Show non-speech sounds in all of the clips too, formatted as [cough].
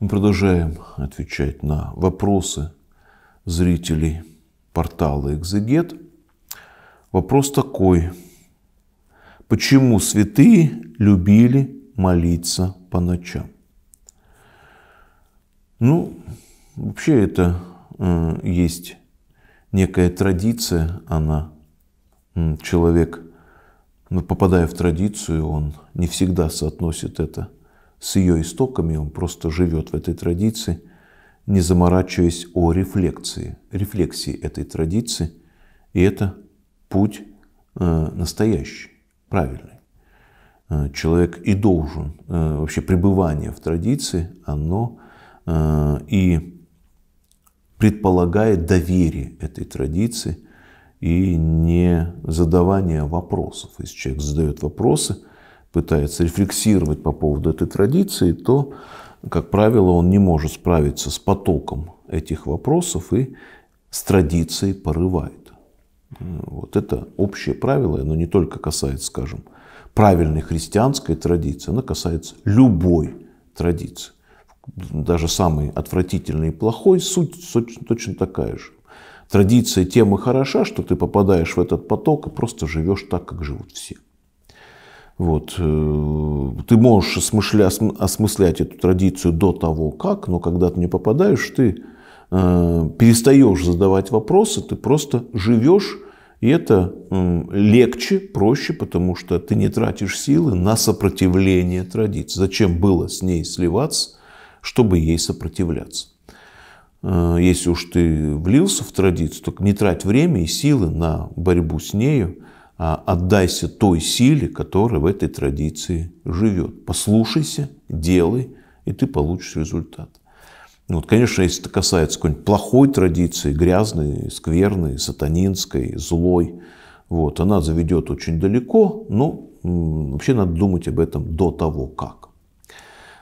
Мы продолжаем отвечать на вопросы зрителей портала «Экзегет». Вопрос такой. Почему святые любили молиться по ночам? Ну, вообще это э, есть некая традиция, она человек, ну, попадая в традицию, он не всегда соотносит это с ее истоками, он просто живет в этой традиции, не заморачиваясь о рефлексии, рефлексии этой традиции. И это путь э, настоящий, правильный. Э, человек и должен, э, вообще пребывание в традиции, оно и предполагает доверие этой традиции и не задавание вопросов. Если человек задает вопросы – пытается рефлексировать по поводу этой традиции, то, как правило, он не может справиться с потоком этих вопросов и с традицией порывает. Вот это общее правило, оно не только касается, скажем, правильной христианской традиции, оно касается любой традиции. Даже самый отвратительный и плохой суть, точно такая же. Традиция темы хороша, что ты попадаешь в этот поток и просто живешь так, как живут все. Вот. Э, ты можешь осмысля, осмыслять эту традицию до того, как, но когда ты не попадаешь, ты э, перестаешь задавать вопросы, ты просто живешь, и это э, легче, проще, потому что ты не тратишь силы на сопротивление традиции. Зачем было с ней сливаться, чтобы ей сопротивляться? Э, если уж ты влился в традицию, то не трать время и силы на борьбу с нею, а, отдайся той силе, которая в этой традиции живет. Послушайся, делай, и ты получишь результат. Ну, вот, конечно, если это касается какой-нибудь плохой традиции, грязной, скверной, сатанинской, злой, вот, она заведет очень далеко, но вообще надо думать об этом до того, как.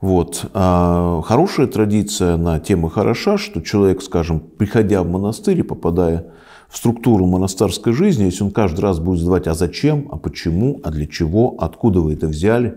Вот. А хорошая традиция на тему хороша, что человек, скажем, приходя в монастырь и попадая структуру монастырской жизни, если он каждый раз будет задавать, а зачем, а почему, а для чего, откуда вы это взяли,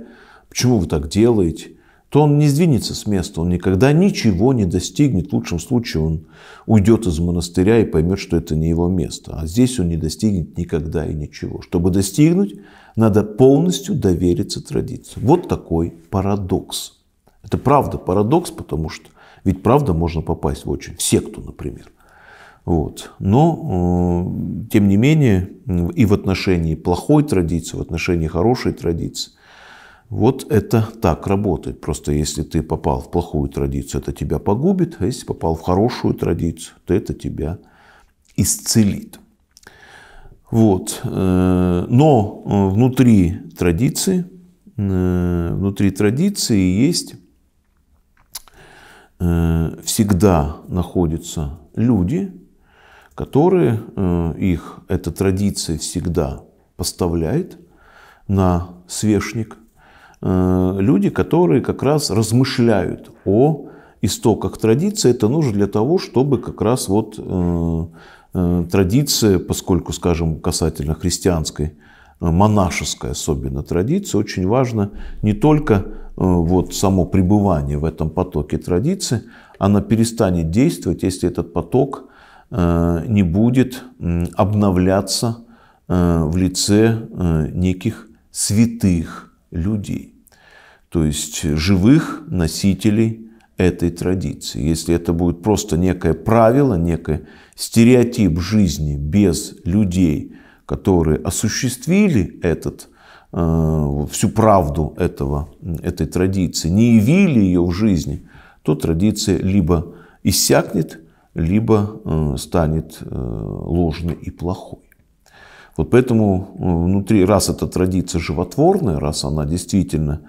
почему вы так делаете, то он не сдвинется с места, он никогда ничего не достигнет. В лучшем случае он уйдет из монастыря и поймет, что это не его место. А здесь он не достигнет никогда и ничего. Чтобы достигнуть, надо полностью довериться традиции. Вот такой парадокс. Это правда парадокс, потому что ведь правда можно попасть в очень в секту, например. Вот. Но, э, тем не менее, и в отношении плохой традиции, в отношении хорошей традиции, вот это так работает. Просто если ты попал в плохую традицию, это тебя погубит, а если попал в хорошую традицию, то это тебя исцелит. Вот. Э, но э, внутри традиции, внутри традиции есть всегда находятся люди, которые э, их эта традиция всегда поставляет на свешник. Э, люди, которые как раз размышляют о истоках традиции, это нужно для того, чтобы как раз вот э, традиция, поскольку, скажем, касательно христианской, монашеская особенно традиция, очень важно не только вот само пребывание в этом потоке традиции, она перестанет действовать, если этот поток Э, не будет обновляться э, в лице э, неких святых людей, то есть живых носителей этой традиции. Если это будет просто некое правило, некий стереотип жизни без людей, которые осуществили этот, всю правду этого, этой традиции, не явили ее в жизни, то традиция либо иссякнет, либо э, станет э, ложной и плохой. Вот поэтому э, внутри, раз эта традиция животворная, раз она действительно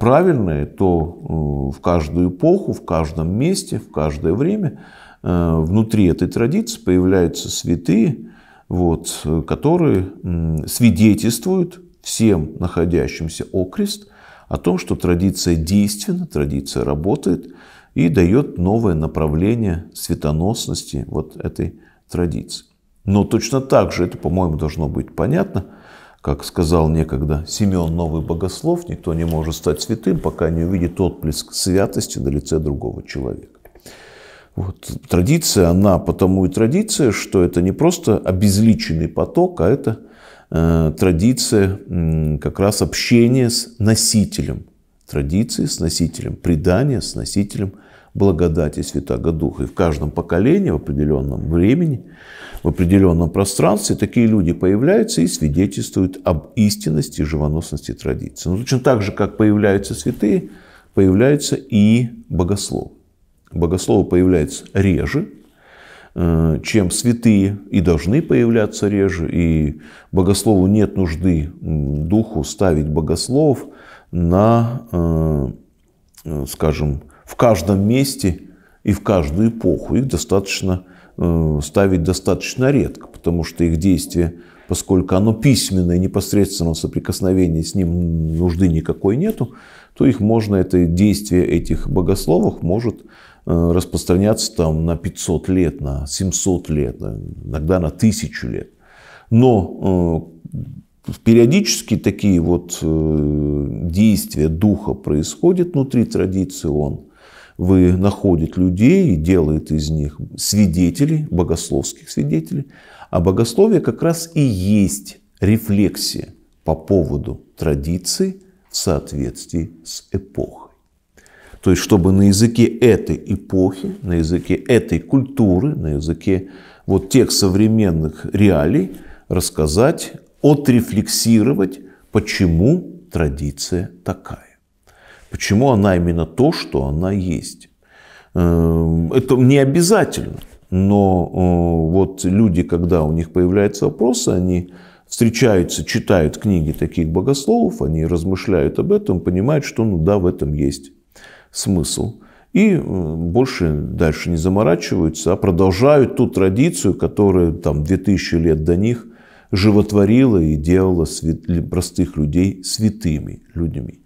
правильная, то в каждую эпоху, в каждом месте, в каждое время внутри этой традиции появляются святые, вот, которые свидетельствуют всем находящимся окрест о том, что традиция действенна, традиция работает – и дает новое направление светоносности вот этой традиции. Но точно так же, это, по-моему, должно быть понятно, как сказал некогда Симеон Новый Богослов, никто не может стать святым, пока не увидит отплеск святости на лице другого человека. Вот. Традиция, она потому и традиция, что это не просто обезличенный поток, а это э, традиция э, как раз общения с носителем традиции, с носителем предания, с носителем благодати Святаго Духа. И в каждом поколении, в определенном времени, в определенном пространстве такие люди появляются и свидетельствуют об истинности и живоносности традиции. Но точно так же, как появляются святые, появляются и богословы. Богословы появляются реже, э, чем святые, и должны появляться реже, и богослову нет нужды духу ставить богословов – на, э, э, скажем, в каждом месте и в каждую эпоху. Их достаточно э, ставить достаточно редко, потому что их действие, поскольку оно письменное, непосредственного соприкосновения с ним нужды никакой нету, то их можно, это действие этих богословов может распространяться там на 500 лет, на 700 лет, иногда на 1000 лет. Но периодически такие вот э, действия духа происходят внутри традиции, он вы находит людей и делает из них свидетелей, богословских свидетелей. А богословие как раз и есть рефлексия по поводу традиции в соответствии с эпохой. То есть, чтобы на языке этой эпохи, на языке этой культуры, на языке вот тех современных реалий рассказать отрефлексировать, почему традиция такая. Почему она именно то, что она есть. Эм, это не обязательно, но э, вот люди, когда у них появляются вопросы, они встречаются, читают книги таких богословов, они размышляют об этом, понимают, что ну да, в этом есть смысл. И э, больше дальше не заморачиваются, а продолжают ту традицию, которая там 2000 лет до них – животворила и делала простых людей святыми людьми.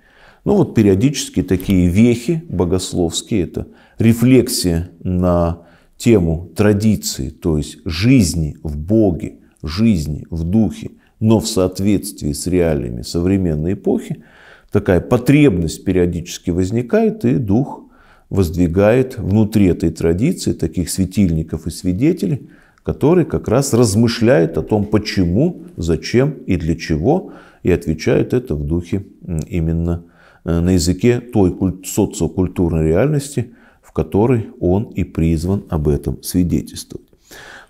Ну вот периодически такие вехи богословские, это рефлексия на тему традиции, то есть жизни в Боге, жизни в Духе, но в соответствии с реалиями современной эпохи, такая потребность периодически возникает, и Дух воздвигает внутри этой традиции таких светильников и свидетелей – который как раз размышляет о том, почему, зачем и для чего, и отвечает это в духе именно э, на языке той социокультурной реальности, в которой он и призван об этом свидетельствовать.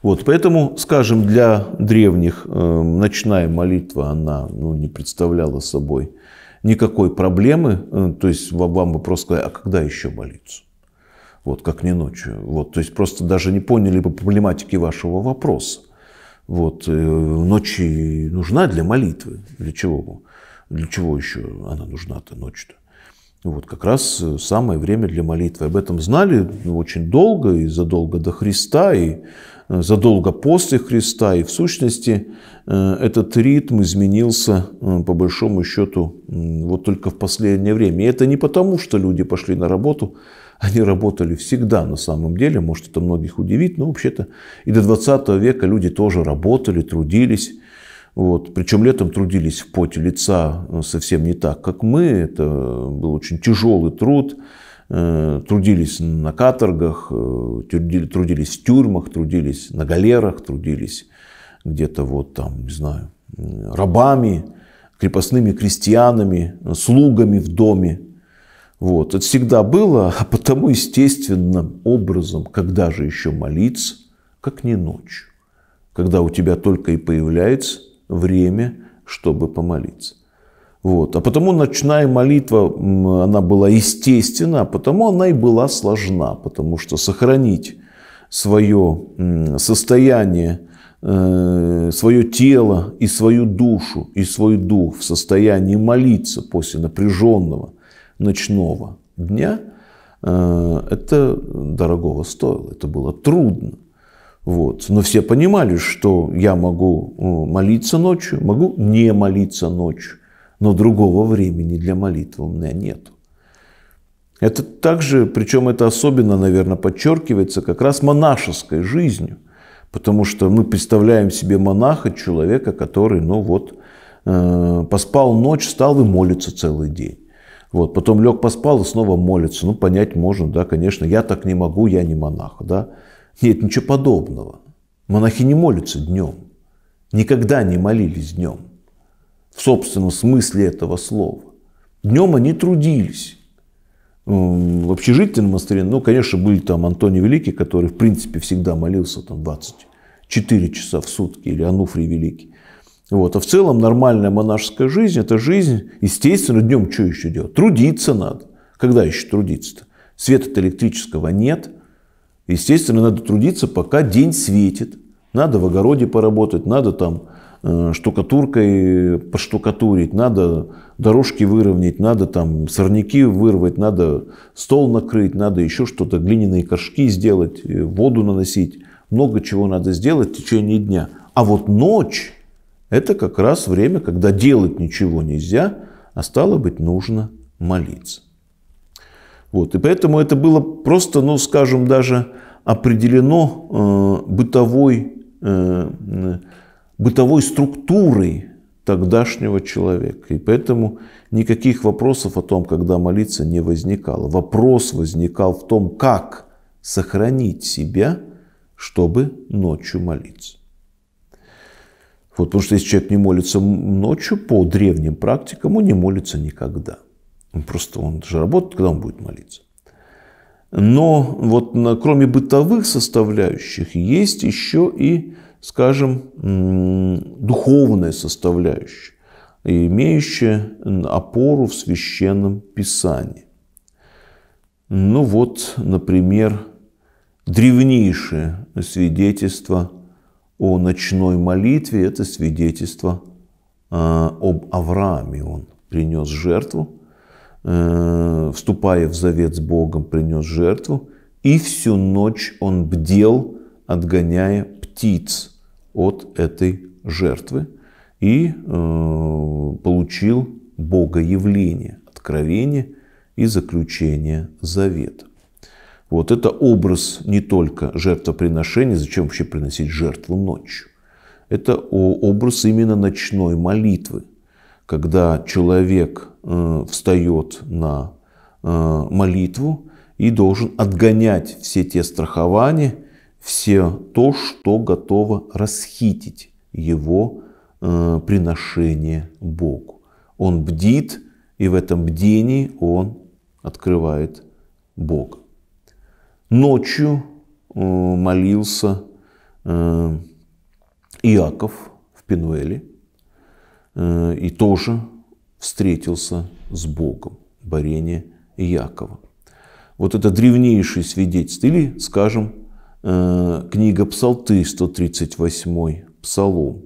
Вот, поэтому, скажем, для древних э, ночная молитва, она ну, не представляла собой никакой проблемы. Э, то есть вам бы просто а когда еще молиться? вот как не ночью. Вот, то есть просто даже не поняли бы проблематики вашего вопроса. Вот, э, ночи нужна для молитвы, для чего? Для чего еще она нужна-то ночь то Вот как раз э, самое время для молитвы. Об этом знали очень долго, и задолго до Христа, и э, задолго после Христа. И в сущности этот ритм изменился по большому счету вот только в последнее время. И это не потому, что люди пошли на работу, они работали всегда на самом деле, может это многих удивит, но вообще-то и до 20 века люди тоже работали, трудились. Вот. Причем летом трудились в поте лица э, совсем не так, как мы. Это был очень тяжелый труд. Э, трудились на каторгах, э, трудились в тюрьмах, трудились на галерах, трудились где-то вот там, не знаю, рабами, крепостными крестьянами, слугами в доме. Вот. Это всегда было, [laughs] а потому естественным образом, когда же еще молиться, как не ночью, когда у тебя только и появляется время, чтобы помолиться. Вот. А потому ночная молитва, она была естественна, а потому она и была сложна, потому что сохранить свое состояние, э, свое тело и свою душу, и свой дух в состоянии молиться после напряженного – ночного дня, э, это дорогого стоило, это было трудно. Вот. Но все понимали, что я могу э, молиться ночью, могу не молиться ночью, но другого времени для молитвы у меня нет. Это также, причем это особенно, наверное, подчеркивается как раз монашеской жизнью, потому что мы представляем себе монаха, человека, который, ну вот, э, поспал ночь, встал и молится целый день. Вот, потом лег поспал и снова молится. Ну, понять можно, да, конечно, я так не могу, я не монах, да. Нет, ничего подобного. Монахи не молятся днем. Никогда не молились днем. В собственном смысле этого слова. Днем они трудились. В общежитии на монастыре, ну, конечно, были там Антоний Великий, который, в принципе, всегда молился там 24 часа в сутки, или Ануфрий Великий. Вот. А в целом нормальная монашеская жизнь – это жизнь, естественно, днем что еще делать? Трудиться надо. Когда еще трудиться-то? Света от электрического нет. Естественно, надо трудиться, пока день светит. Надо в огороде поработать, надо там э, штукатуркой поштукатурить, надо дорожки выровнять, надо там сорняки вырвать, надо стол накрыть, надо еще что-то, глиняные горшки сделать, э, воду наносить. Много чего надо сделать в течение дня. А вот ночь это как раз время, когда делать ничего нельзя, а стало быть нужно молиться. Вот. И поэтому это было просто, ну, скажем, даже определено э, бытовой, э, бытовой структурой тогдашнего человека. И поэтому никаких вопросов о том, когда молиться, не возникало. Вопрос возникал в том, как сохранить себя, чтобы ночью молиться. Вот, потому что если человек не молится ночью, по древним практикам он не молится никогда. Просто он же работает, когда он будет молиться. Но вот на, кроме бытовых составляющих есть еще и, скажем, духовная составляющая, имеющая опору в священном писании. Ну вот, например, древнейшее свидетельство о ночной молитве – это свидетельство а, об Аврааме. Он принес жертву, э, вступая в завет с Богом, принес жертву, и всю ночь он бдел, отгоняя птиц от этой жертвы и э, получил Бога явление, откровение и заключение завета. Вот это образ не только жертвоприношения, зачем вообще приносить жертву ночью. Это образ именно ночной молитвы, когда человек э, встает на э, молитву и должен отгонять все те страхования, все то, что готово расхитить его э, приношение Богу. Он бдит, и в этом бдении он открывает Бога. Ночью э, молился э, Иаков в Пинуэле э, и тоже встретился с Богом, борение Иакова. Вот это древнейшее свидетельство, или, скажем, книга Псалты, 138 Псалом.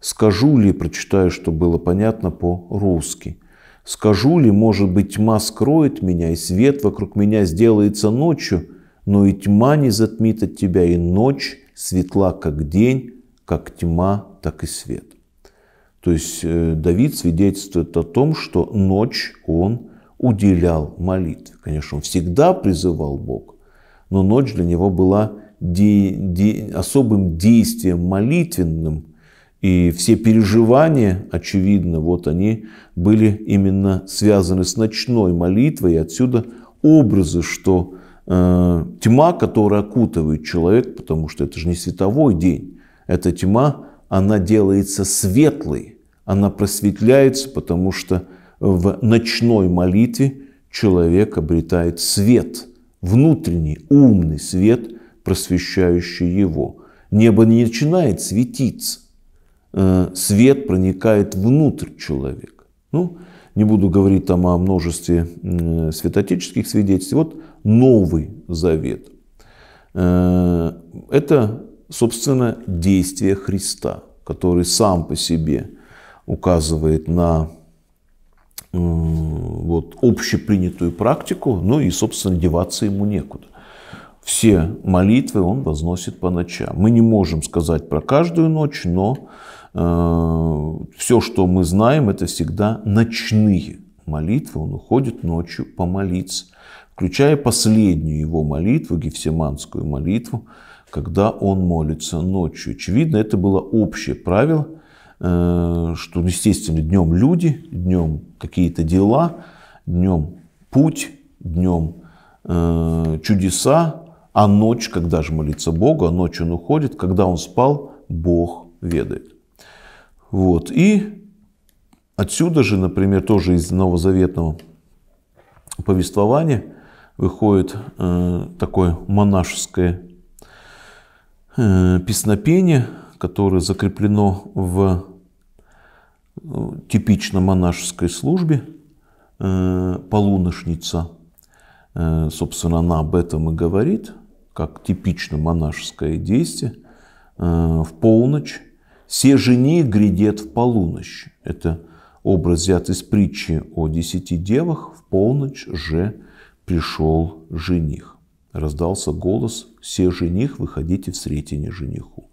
Скажу ли, прочитаю, что было понятно по-русски. Скажу ли, может быть, тьма скроет меня, и свет вокруг меня сделается ночью – но и тьма не затмит от тебя, и ночь светла, как день, как тьма, так и свет. То есть э, Давид свидетельствует о том, что ночь он уделял молитве. Конечно, он всегда призывал Бог, но ночь для него была де, де, особым действием молитвенным, и все переживания, очевидно, вот они были именно связаны с ночной молитвой, и отсюда образы, что Э, тьма, которая окутывает человек, потому что это же не световой день. Эта тьма, она делается светлой, она просветляется, потому что в ночной молитве человек обретает свет, внутренний, умный свет, просвещающий его. Небо не начинает светиться, э, свет проникает внутрь человека. Ну, не буду говорить там о множестве э, святотеческих свидетельств. Вот Новый Завет. Э, это, собственно, действие Христа, который сам по себе указывает на э, вот, общепринятую практику, ну и, собственно, деваться ему некуда. Все молитвы он возносит по ночам. Мы не можем сказать про каждую ночь, но э, все, что мы знаем, это всегда ночные молитвы. Он уходит ночью помолиться включая последнюю его молитву, гефсиманскую молитву, когда он молится ночью. Очевидно, это было общее правило, э, что, ну, естественно, днем люди, днем какие-то дела, днем путь, днем э, чудеса, а ночь, когда же молиться Богу, а ночью он уходит, когда он спал, Бог ведает. Вот. И отсюда же, например, тоже из Новозаветного повествования – выходит э, такое монашеское э, песнопение, которое закреплено в э, типично монашеской службе э, полуношница. Э, собственно, она об этом и говорит, как типично монашеское действие. Э, в полночь все жени грядет в полуночь». Это образ взят из притчи о десяти девах в полночь же пришел жених. Раздался голос «Все жених, выходите в сретение жениху».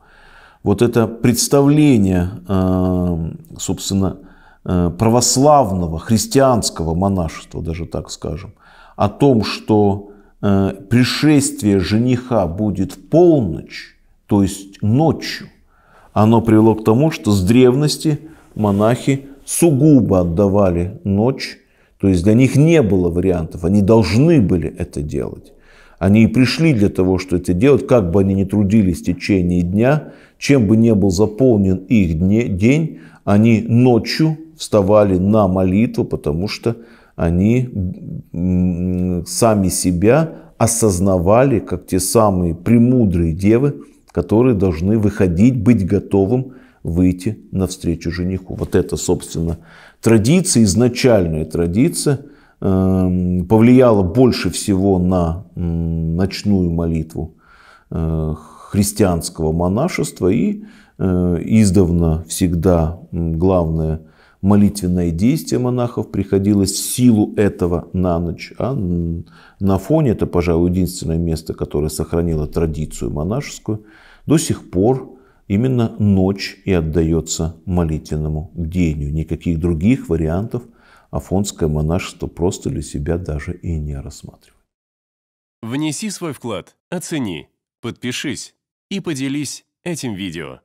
Вот это представление, э, собственно, э, православного, христианского монашества, даже так скажем, о том, что э, пришествие жениха будет в полночь, то есть ночью, оно привело к тому, что с древности монахи сугубо отдавали ночь то есть для них не было вариантов, они должны были это делать. Они и пришли для того, чтобы это делать, как бы они ни трудились в течение дня, чем бы не был заполнен их день, они ночью вставали на молитву, потому что они сами себя осознавали, как те самые премудрые девы, которые должны выходить, быть готовым выйти навстречу жениху. Вот это, собственно, традиция, изначальная традиция, эм, повлияла больше всего на ночную молитву э, христианского монашества и э, издавна всегда главное молитвенное действие монахов приходилось в силу этого на ночь. А на фоне это, пожалуй, единственное место, которое сохранило традицию монашескую. До сих пор Именно ночь и отдается молитвенному бдению. Никаких других вариантов афонское монашество просто для себя даже и не рассматривает. Внеси свой вклад, оцени, подпишись и поделись этим видео.